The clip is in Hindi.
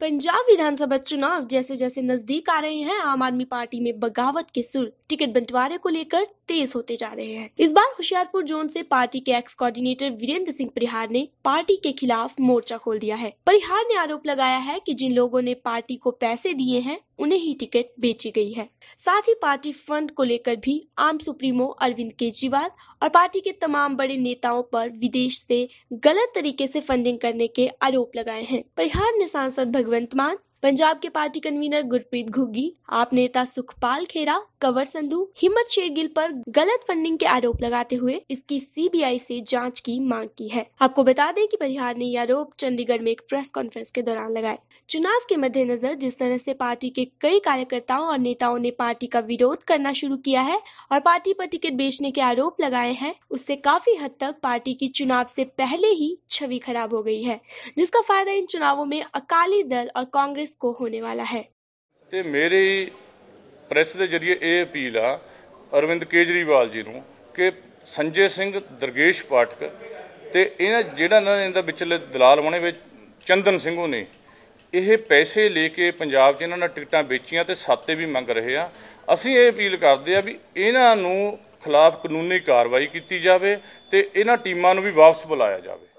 पंजाब विधानसभा चुनाव जैसे जैसे नजदीक आ रहे हैं आम आदमी पार्टी में बगावत के सुर टिकट बंटवारे को लेकर तेज होते जा रहे हैं इस बार होशियारपुर जोन से पार्टी के एक्स कोऑर्डिनेटर वीरेंद्र सिंह परिहार ने पार्टी के खिलाफ मोर्चा खोल दिया है परिहार ने आरोप लगाया है कि जिन लोगों ने पार्टी को पैसे दिए हैं उन्हें ही टिकट बेची गई है साथ ही पार्टी फंड को लेकर भी आम सुप्रीमो अरविंद केजरीवाल और पार्टी के तमाम बड़े नेताओं पर विदेश से गलत तरीके से फंडिंग करने के आरोप लगाए हैं परिहार ने सांसद भगवंत मान पंजाब के पार्टी कन्वीनर गुरप्रीत घुग्गी आप नेता सुखपाल खेरा कंवर संधु हिम्मत शेरगिल पर गलत फंडिंग के आरोप लगाते हुए इसकी सीबीआई से जांच की मांग की है आपको बता दें कि परिहार ने यह आरोप चंडीगढ़ में एक प्रेस कॉन्फ्रेंस के दौरान लगाए चुनाव के मद्देनजर जिस तरह से पार्टी के कई कार्यकर्ताओं और नेताओं ने पार्टी का विरोध करना शुरू किया है और पार्टी पर टिकट बेचने के आरोप लगाए हैं उससे काफी हद तक पार्टी की चुनाव से पहले ही छवि खराब हो गई है जिसका फायदा इन चुनावों में अकाली दल और कांग्रेस ਕਾਂਗਰਸ ਕੋ ਹੋਣੇ ਵਾਲਾ ਹੈ ਤੇ ਮੇਰੀ ਪ੍ਰੈਸ ਦੇ ਜਰੀਏ ਇਹ ਅਪੀਲ ਆ ਅਰਵਿੰਦ ਕੇਜਰੀਵਾਲ ਜੀ ਨੂੰ ਕਿ ਸੰਜੇ ਸਿੰਘ ਦਰਗੇਸ਼ ਪਾਠਕ ਤੇ ਇਹ ਜਿਹੜਾ ਇਹਨਾਂ ਨੇ ਇਹਦਾ ਵਿਚਲੇ ਦਲਾਲ ਹੋਣੇ ਵਿੱਚ ਚੰਦਨ ਸਿੰਘੂ ਨੇ ਇਹ ਪੈਸੇ ਲੈ ਕੇ ਪੰਜਾਬ 'ਚ ਇਹਨਾਂ ਨੇ ਟਿਕਟਾਂ ਵੇਚੀਆਂ ਤੇ ਸਾਤੇ ਵੀ ਮੰਗ ਰਹੇ ਆ ਅਸੀਂ ਇਹ ਅਪੀਲ ਕਰਦੇ ਆ ਵੀ ਇਹਨਾਂ ਨੂੰ ਖਿਲਾਫ ਕਾਨੂੰਨੀ ਕਾਰਵਾਈ ਕੀਤੀ ਜਾਵੇ ਤੇ ਇਹਨਾਂ ਟੀਮਾਂ ਨੂੰ ਵੀ ਵਾਪਸ ਬੁਲਾਇਆ ਜਾਵੇ